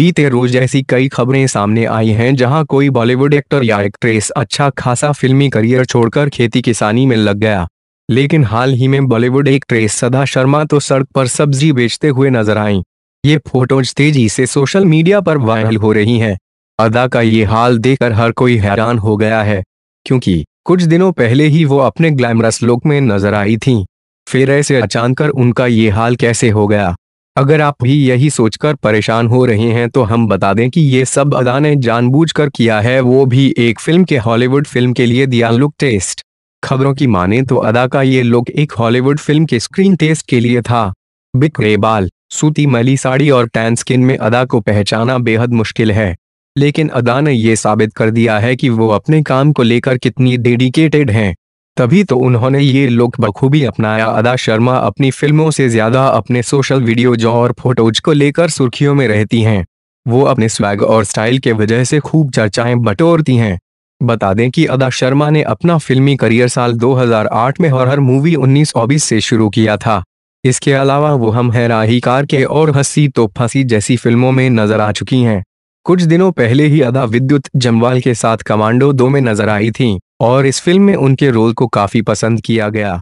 बीते रोज ऐसी कई खबरें सामने आई हैं जहां कोई बॉलीवुड एक्टर या एक्ट्रेस अच्छा खासा फिल्मी करियर छोड़कर खेती किसानी में लग गया लेकिन हाल ही में बॉलीवुड एक्ट्रेस सदा शर्मा तो सड़क पर सब्जी बेचते हुए नजर आई ये फोटोज तेजी से सोशल मीडिया पर वायरल हो रही हैं अदा का ये हाल देखकर हर कोई हैरान हो गया है क्योंकि कुछ दिनों पहले ही वो अपने ग्लैमरस लुक में नजर आई थी फिर ऐसे अचानक उनका ये हाल कैसे हो गया अगर आप भी यही सोचकर परेशान हो रहे हैं तो हम बता दें कि ये सब अदा ने जानबूझकर किया है वो भी एक फिल्म के हॉलीवुड फिल्म के लिए दिया लुक टेस्ट खबरों की माने तो अदा का ये लुक एक हॉलीवुड फिल्म के स्क्रीन टेस्ट के लिए था बिखरे बाल सूती मली साड़ी और टैन स्किन में अदा को पहचाना बेहद मुश्किल है लेकिन अदा ने यह साबित कर दिया है कि वो अपने काम को लेकर कितनी डेडिकेटेड हैं तभी तो उन्होंने ये लुक बखूबी अपनाया अदा शर्मा अपनी फिल्मों से ज्यादा अपने सोशल वीडियोज और फोटोज को लेकर सुर्खियों में रहती हैं वो अपने स्वैग और स्टाइल के वजह से खूब चर्चाएं बटोरती हैं बता दें कि अदा शर्मा ने अपना फिल्मी करियर साल 2008 में हॉरर मूवी उन्नीस चौबीस से शुरू किया था इसके अलावा वो हम है राही कार के और हंसी तो फंसी जैसी फिल्मों में नजर आ चुकी हैं कुछ दिनों पहले ही अदा विद्युत जमवाल के साथ कमांडो दो में नजर आई थी और इस फिल्म में उनके रोल को काफी पसंद किया गया